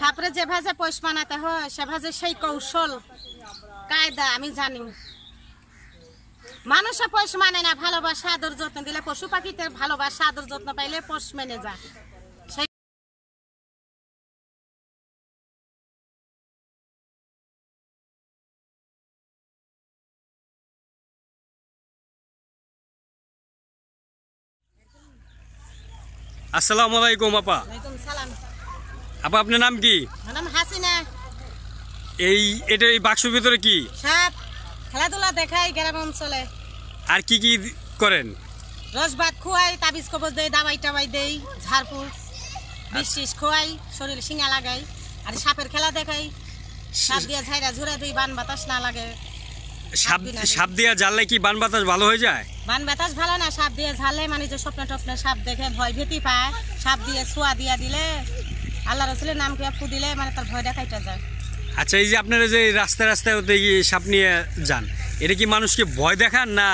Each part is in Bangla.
সাপরে যে ভাজে পয়স বানাতে হয় সে ভাজে সেই কৌশল কায়দা আমি জানি মানুষে পোষ মানে না ভালোবাসা আদর যত্ন দিলে পশু পাখিতে ভালোবাসা আদর যত্ন পাইলে পোষ মেনে যায় আসসালামু আলাইকুম আপা আপা আপনার নাম কি নাম হাসিনা এই এটা এই বাক্সের ভিতরে কি সাপ খেলাধুলা দেখাই গ্রাম অঞ্চলে আর কি কি করেন রস ভাত খোয়াই তাবিজ কবজ দেই দাবাই টাবাই দেই ঝাড়ফুঁক বিষ খুয়াই খোয়াই শরীরে শিঙা লাগাই আর সাপের খেলা দেখাই সাপ দিয়ে ঝাইরা ঝুরা দিই বান বাতাস না লাগে সাপ সাপ দিয়ে জ্বাললে কি বান বাতাস ভালো হয়ে যায় বান বাতাস ভালো না সাপ দিয়ে ঝালে মানে যে স্বপ্ন টপ্ন সাপ দেখে ভয় ভীতি পায় সাপ দিয়ে ছোঁয়া দিয়া দিলে আল্লাহ রসুলের নাম কিয়া ফু দিলে মানে তার ভয় কাইটা যায় আচ্ছা এই যে আপনারা যে রাস্তা রাস্তায় রাস্তায় সাপ নিয়ে যান এটা কি মানুষকে ভয় দেখান না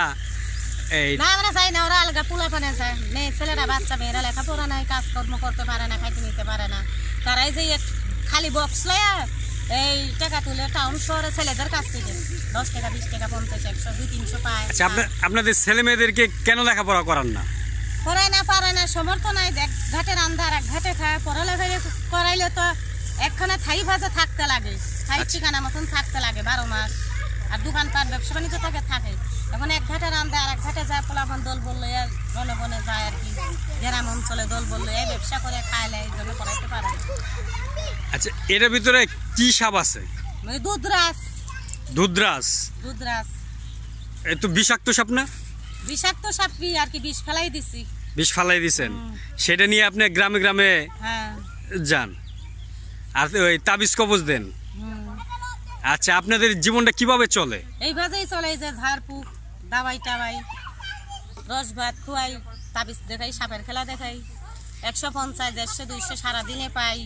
এই না আমরা যাই না ওরা আলগা পোলা পানে যায় মেয়ে ছেলেরা বাচ্চা মেয়েরা পড়া নাই কাজকর্ম করতে পারে না খাইতে নিতে পারে না তারাই যে খালি বক্স লয়া এই টাকা তুলে টাউন শহরে ছেলেদের কাছ থেকে দশ টাকা বিশ টাকা পঞ্চাশ একশো দুই তিনশো পায় আচ্ছা আপনাদের ছেলে মেয়েদেরকে কেন পড়া করান না পড়ায় না পারে না সমর্থ নাই এক ঘাটের আন্ধার এক ঘাটে খায় পড়ালেখা করাইলে তো একখানে থাই ভাজে থাকতে লাগে থাই আচ্ছা। ঠিকানা মতন থাকতে লাগে বারো মাস আর দোকানপাট ব্যবসা বাণিজ্য থাকে থাকে এখন এক ঘাটে রান্ধে আর এক ঘাটে যায় পোলাপন দল বললো বনে বনে যায় আর কি গ্রাম অঞ্চলে দল বললো এই ব্যবসা করে খাইলে এই জন্য করাইতে পারে আচ্ছা এর ভিতরে কি সাপ আছে মানে দুধরাস দুধরাস দুধরাস এ তো বিষাক্ত সাপ না বিষাক্ত সাপি আর কি বিষ ফেলাই দিছি বিষ ফেলাই দিছেন সেটা নিয়ে আপনি গ্রামে গ্রামে হ্যাঁ। যান আর ওই তাবিজ কবজ দেন আচ্ছা আপনাদের জীবনটা কিভাবে চলে এইভাবেই চলে যে ঝাড়ফুঁক দাবাই টাবাই রস ভাত খুয়াই তাবিজ দেখাই সাপের খেলা দেখাই একশো পঞ্চাশ দেড়শো দুইশো সারাদিনে পাই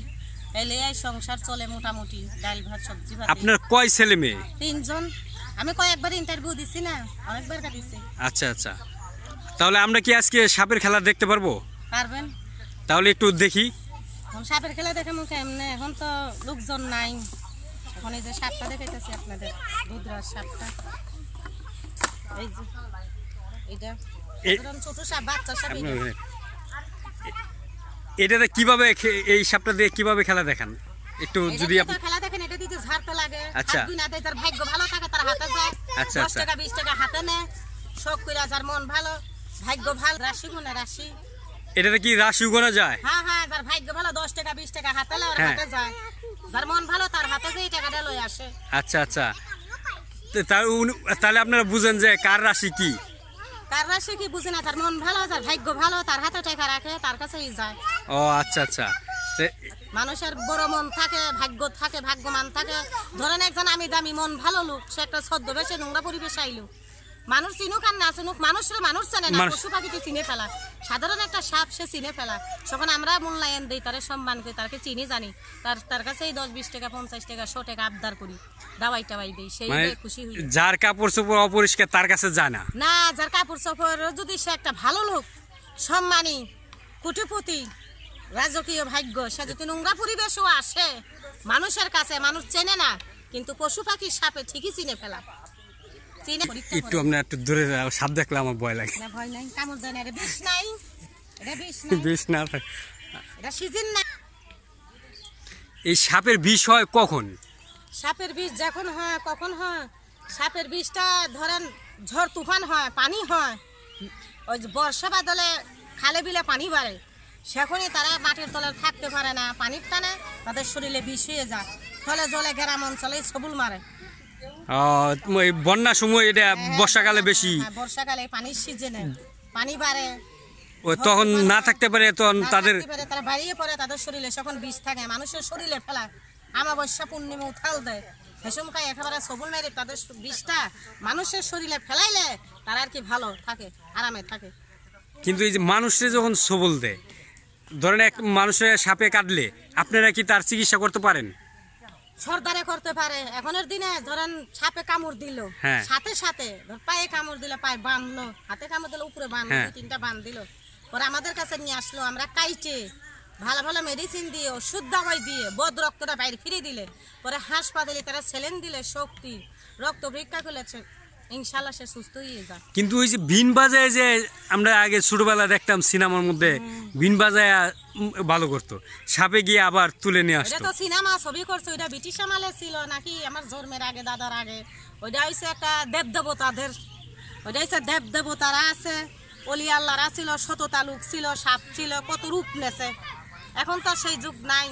এলেই সংসার চলে মোটামুটি ডাল ভাত সবজি ভাত আপনার কয় ছেলে মেয়ে তিনজন আমি কয়েকবার ইন্টারভিউ দিছি না অনেকবার দিছি আচ্ছা আচ্ছা তাহলে আমরা কি আজকে সাপের খেলা দেখতে পারবো পারবেন তাহলে একটু দেখি সাপের খেলা দেখে মুখে এমনি এখন তো লোকজন নাই এখন এই যে সাপটা দেখাইতেছি আপনাদের সাপটা এই যে এটা ছোট সাপ বাচ্চা কিভাবে এই সাপটা দিয়ে কিভাবে খেলা দেখান একটু যদি খেলা দেখেন ঝাড়তে লাগে আচ্ছা দুই না দেয় তার ভাগ্য ভালো থাকে তার হাতে যায় আচ্ছা, আচ্ছা। দশ টাকা বিশ টাকা হাতে নেয় শখ করে যার মন ভালো ভাগ্য ভালো রাশি রাশি এটাতে কি রাশি গোনা যায় হ্যাঁ হ্যাঁ যার ভাগ্য ভালো টাকা টাকা হাতে হ্যাঁ। হাতে যায় যার মন ভালো তার হাতে টাকাটা লয়ে আসে আচ্ছা আচ্ছা তাহলে আপনারা বুঝেন যে কার রাশি কি কার রাশি কি বুঝেনা তার মন ভালো তার ভাগ্য ভালো তার হাতে টাকা রাখে তার কাছেই যায় ও আচ্ছা আচ্ছা মানুষের বড় মন থাকে ভাগ্য থাকে ভাগ্যমান থাকে ধরেন একজন আমি দামি মন ভালো লোক সে একটা নোংরা পরিবেশে আইলো মানুষ চিনুক আর না চিনুক মানুষরা মানুষ চেনে না পশু পাখিকে চিনে ফেলা সাধারণ একটা সাপ সে চিনে ফেলা যখন আমরা মূল্যায়ন দিই তারে সম্মান করি তারকে চিনি জানি তার তার কাছে এই দশ বিশ টাকা পঞ্চাশ টাকা শো টাকা আবদার করি দাওয়াই টাওয়াই দিই সেই মানে খুশি হই যার কাপড় চোপড় অপরিষ্কার তার কাছে জানা না যার কাপড় চোপড় যদি সে একটা ভালো লোক সম্মানী কুটিপতি রাজকীয় ভাগ্য সে যদি নোংরা পরিবেশও আসে মানুষের কাছে মানুষ চেনে না কিন্তু পশু পাখির সাপে ঠিকই চিনে ফেলা একটু আপনি একটু দূরে সাপ দেখলে আমার ভয় লাগে বিষ নাই এটা সিজন না এই সাপের বিষ হয় কখন সাপের বিষ যখন হয় কখন হয় সাপের বিষটা ধরেন ঝড় তুফান হয় পানি হয় ওই বর্ষা বাদলে খালে বিলে পানি বাড়ে সেখনই তারা মাটির তলে থাকতে পারে না পানির টানে তাদের শরীরে বিষ হয়ে যায় ফলে জলে গ্রাম অঞ্চলে সবুল মারে বন্যার সময় এটা হ্যাঁ, হ্যাঁ, বর্ষাকালে বেশি হ্যাঁ, বর্ষাকালে পানির সিজনে পানি বাড়ে তখন না থাকতে পারে তখন তাদের তারা বাড়িয়ে পড়ে তাদের শরীরে যখন বিষ থাকে মানুষের শরীরে ফেলা আমাবস্যা পূর্ণিমা উথাল দেয় সেসমকায় একেবারে সবুল মেরে তাদের বিষটা মানুষের শরীরে ফেলাইলে তারা আর কি ভালো থাকে আরামে থাকে কিন্তু এই যে মানুষে যখন সবল দেয় ধরেন এক মানুষের সাপে কাটলে আপনারা কি তার চিকিৎসা করতে পারেন সর্দারে করতে পারে এখনের দিনে ধরেন সাপে কামড় দিল হ্যাঁ। সাথে সাথে ধর পায়ে কামড় দিল পায়ে বাঁধলো হাতে কামড় দিল উপরে বাঁধলো হ্যাঁ। তিনটা বাঁধ দিল পরে আমাদের কাছে নিয়ে আসলো আমরা কাইচে ভালো ভালো মেডিসিন দিয়ে ওষুধ দাওয়াই দিয়ে বদ রক্তটা বাইরে ফিরে দিলে পরে হাসপাতালে তারা সেলেন দিলে শক্তি রক্ত ভিক্ষা খুলেছে ইনশাআল্লাহ সে সুস্থ হয়ে যায় কিন্তু ওই যে বিন বাজায় যে আমরা আগে ছোটবেলা দেখতাম সিনেমার মধ্যে বিন বাজায় ভালো করতো সাপে গিয়ে আবার তুলে নিয়ে আসতো তো সিনেমা ছবি করছে ওইটা ব্রিটিশ আমলে ছিল নাকি আমার জন্মের আগে দাদার আগে ওইটা হইছে একটা দেব দেবতাদের ওইটা হইছে দেব দেবতারা আছে অলি আল্লাহরা ছিল শততা লোক ছিল সাপ ছিল কত রূপ নেছে এখন তো সেই যুগ নাই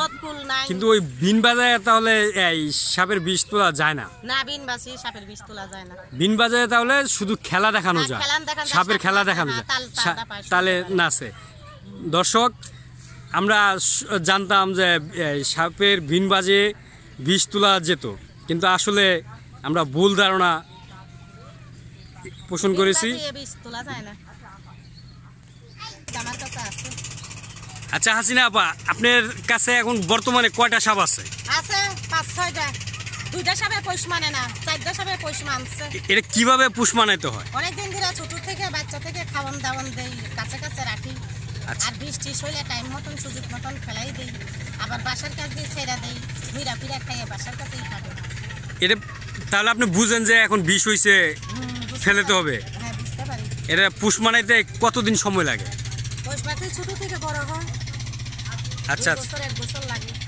সৎকুল কিন্তু ওই বিন বাজারে তাহলে এই সাপের বিষ তোলা যায় না না বিন বাজি সাপের বিষ তোলা যায় না বিন বাজায় তাহলে শুধু খেলা দেখানো যায় সাপের খেলা দেখানো যায় তাহলে নাচে দর্শক আমরা জানতাম যে সাপের বিন বাজে বিষ তোলা যেত কিন্তু আসলে আমরা ভুল ধারণা পোষণ করেছি তোলা যায় না আচ্ছা হাসিনা আপা আপনার কাছে এখন বর্তমানে কয়টা সাপ আছে আছে পাঁচ ছয়টা দুইটা সাপে পোষ মানে না চারটা সাপে পোষ মানছে এটা কিভাবে পোষ মানাইতে হয় অনেক দিন ধরে ছোট থেকে বাচ্চা থেকে খাওয়ান দাওয়ান দেই কাছে কাছে রাখি আচ্ছা। আর বৃষ্টি হইলে টাইম মতন সুযোগ মতন ফেলাই দেই আবার বাসার কাছ দিয়ে ছেড়া দেই ঘুরা ফিরা খাইয়ে বাসার কাছেই খাবে এটা তাহলে আপনি বুঝেন যে এখন বিষ হইছে ফেলতে হবে হ্যাঁ বুঝতে পারি এটা পুষ মানাইতে কতদিন সময় লাগে পোষ মানাইতে ছোট থেকে বড় হয় আচ্ছা, আচ্ছা।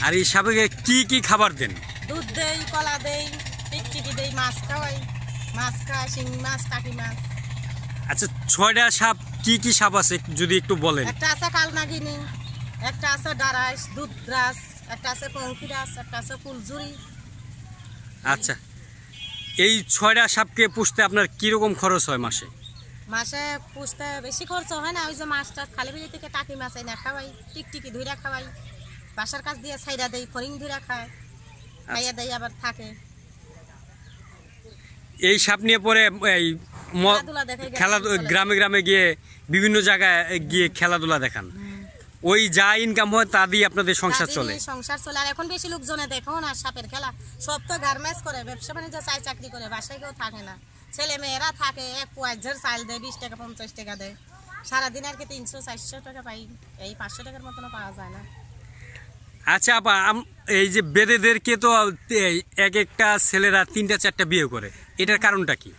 আর এই সাপেকে কি কি খাবার দেন দুধ দেই কলা দেই টিকটিকি দেই মাছ খাওয়াই মাছ খাওয়া শিঙি মাছ কাটি মাছ আচ্ছা ছয়টা সাপ কি কি সাপ আছে যদি একটু বলেন একটা আছে কালনাগিনি একটা আছে ডারাইস দুধ গ্রাস একটা আছে পঙ্কি রাস একটা আছে ফুলঝুরি আচ্ছা এই ছয়টা সাপকে পুষতে আপনার কীরকম খরচ হয় মাসে মাসে পুষতে বেশি খরচ হয় না ওই যে মাছ টাছ খালি বেজে থেকে টাকি মাছ এনে খাওয়াই টিকটিকি ধুইরা খাওয়াই বাসার কাছ দিয়ে ছাইরা দেয় ফরিং ধুইরা খায় খাইয়া আচ্ছা। দেয় আবার থাকে এই সাপ নিয়ে পরে এই খেলা গ্রামে গ্রামে গিয়ে বিভিন্ন জায়গায় গিয়ে খেলাধুলা দেখান ওই যা ইনকাম হয় তা দিয়ে আপনাদের সংসার চলে সংসার চলে আর এখন বেশি লোকজনে দেখো না সাপের খেলা সব তো ম্যাচ করে ব্যবসা বাণিজ্য চাই চাকরি করে বাসায় কেউ থাকে না ছেলে মেয়েরা থাকে এক ঝর চাল দেয় বিশ টাকা পঞ্চাশ টাকা দেয় সারাদিন আর কি তিনশো চারশো টাকা পাই এই পাঁচশো টাকার মতনও পাওয়া যায় না আচ্ছা আপা এই যে বেদেদেরকে তো এক একটা ছেলেরা তিনটা চারটা বিয়ে করে এটার কারণটা কি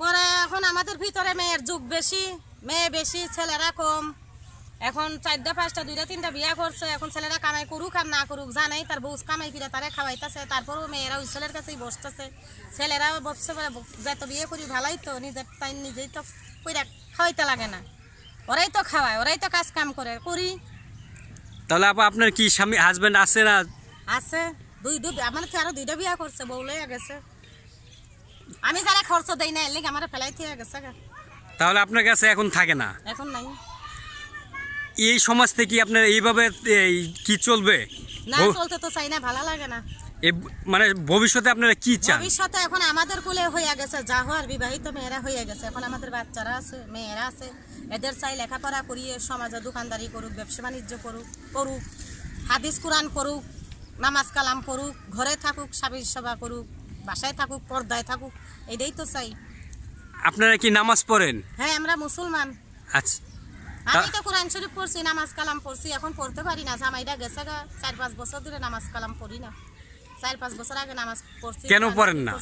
করে এখন আমাদের ভিতরে মেয়ের যুগ বেশি মেয়ে বেশি ছেলেরা কম এখন চারটা পাঁচটা দুইটা তিনটা বিয়া করছে এখন ছেলেরা কামাই করুক আর না করুক জানাই তার বউ কামাই ফিরে তারা খাওয়াইতেছে তারপরও মেয়েরা ওই ছেলের কাছেই বসতেছে ছেলেরা বসছে বলে যত বিয়ে করি ভালোই তো নিজের তাই নিজেই তো কইরা খাওয়াইতে লাগে না ওরাই তো খাওয়ায় ওরাই তো কাজ কাম করে করি তাহলে আপা আপনার কি স্বামী হাজবেন্ড আছে না আছে দুই দুই আমার মানে তো আরো দুইটা বিয়া করছে বউ লইয়া গেছে আমি যারা খরচ দেই না এর আমার ফেলাই থিয়ে গেছে তাহলে আপনার কাছে এখন থাকে না এখন নাই এই সমাজ থেকে আপনার এইভাবে কি চলবে না চলতে তো চাই না ভালো লাগে না মানে ভবিষ্যতে আপনারা কি চান ভবিষ্যতে এখন আমাদের কোলে হয়ে গেছে যা হওয়ার বিবাহিত মেয়েরা হয়ে গেছে এখন আমাদের বাচ্চারা আছে মেয়েরা আছে এদের চাই লেখাপড়া করিয়ে সমাজে দোকানদারি করুক ব্যবসা বাণিজ্য করুক করুক হাদিস কোরআন করুক নামাজ কালাম করুক ঘরে থাকুক স্বামীর সেবা করুক বাসায় থাকুক পর্দায় থাকুক এটাই তো চাই আপনারা কি নামাজ পড়েন হ্যাঁ আমরা মুসলমান আচ্ছা আমি তো কোরআন শরীফ পড়ছি নামাজ কালাম পড়ছি এখন পড়তে পারি না জামাইটা গেছে গা চার পাঁচ বছর ধরে নামাজ কালাম পড়ি না চার পাঁচ বছর আগে নামাজ পড়ছি কেন পড়েন না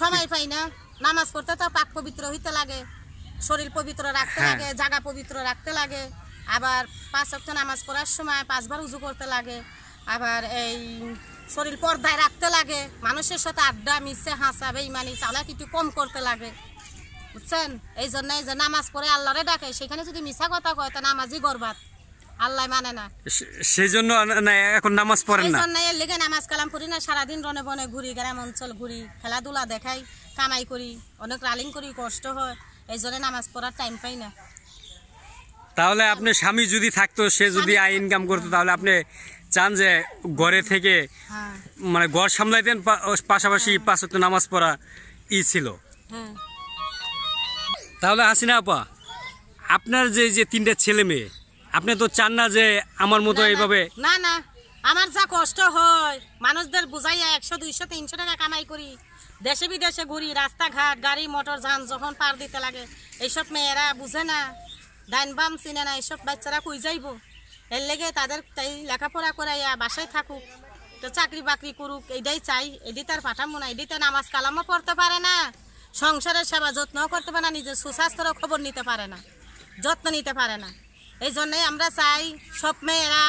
সময় পাই না নামাজ পড়তে তো পাক পবিত্র হইতে লাগে শরীর পবিত্র রাখতে হ্যাঁ। লাগে জায়গা পবিত্র রাখতে লাগে আবার পাঁচ সপ্তাহ নামাজ পড়ার সময় পাঁচবার উজু করতে লাগে আবার এই শরীর পর্দায় রাখতে লাগে মানুষের সাথে আড্ডা মিশে হাসা বেইমানি চালাক কম করতে লাগে বুঝছেন এই জন্য এই যে নামাজ পড়ে আল্লাহরে ডাকে সেখানে যদি মিছা কথা কয় তা নামাজই গরবাদ আল্লাহ মানে না সেই জন্য এখন নামাজ পড়ে না এই জন্য এর লেগে নামাজ কালাম পড়ি না সারাদিন রনে বনে ঘুরি গ্রাম অঞ্চল ঘুরি খেলাধুলা দেখাই কামাই করি অনেক রালিং করি কষ্ট হয় এই জন্য নামাজ পড়ার টাইম পাই না তাহলে আপনি স্বামী যদি থাকতো সে যদি আই ইনকাম করতো তাহলে আপনি চান যে ঘরে থেকে হ্যাঁ। মানে ঘর সামলাইতেন পাশাপাশি হ্যাঁ। পাঁচ নামাজ পড়া ই ছিল হ্যাঁ তাহলে না আপা আপনার যে যে তিনটা ছেলে মেয়ে আপনি তো চান না যে আমার মতো এইভাবে না না আমার যা কষ্ট হয় মানুষদের বুঝাইয়া একশো দুইশো তিনশো টাকা কামাই করি দেশে বিদেশে ঘুরি রাস্তাঘাট গাড়ি মোটর যান যখন পার দিতে লাগে এইসব মেয়েরা বুঝে না ডাইন বাম চিনে না এইসব বাচ্চারা কই যাইব এর লেগে তাদের তাই লেখাপড়া করাইয়া বাসায় থাকুক তো চাকরি বাকরি করুক এইটাই চাই এদিতে তার পাঠামো না এদিতে নামাজ কালামও পড়তে পারে না সংসারের সেবা যত্ন করতে পারে না নিজের সুস্বাস্থ্যেরও খবর নিতে পারে না যত্ন নিতে পারে না এই জন্যই আমরা চাই সব মেয়েরা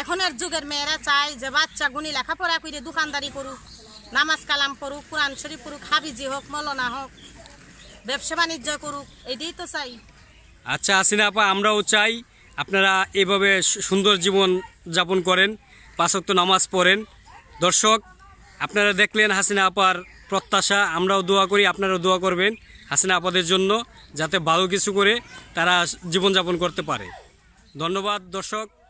এখনের যুগের মেয়েরা চাই যে বাচ্চা গুণি লেখাপড়া করে দোকানদারি করুক নামাজ কালাম পড়ুক কোরআন শরীফ পড়ুক হাবিজি হোক মলনা হোক ব্যবসা বাণিজ্য করুক এটাই তো চাই আচ্ছা আসিনা আপা আমরাও চাই আপনারা এভাবে সুন্দর জীবন যাপন করেন পাঁচক্ত নামাজ পড়েন দর্শক আপনারা দেখলেন হাসিনা আপার প্রত্যাশা আমরাও দোয়া করি আপনারাও দোয়া করবেন হাসিনা আপাদের জন্য যাতে ভালো কিছু করে তারা জীবনযাপন করতে পারে ধন্যবাদ দর্শক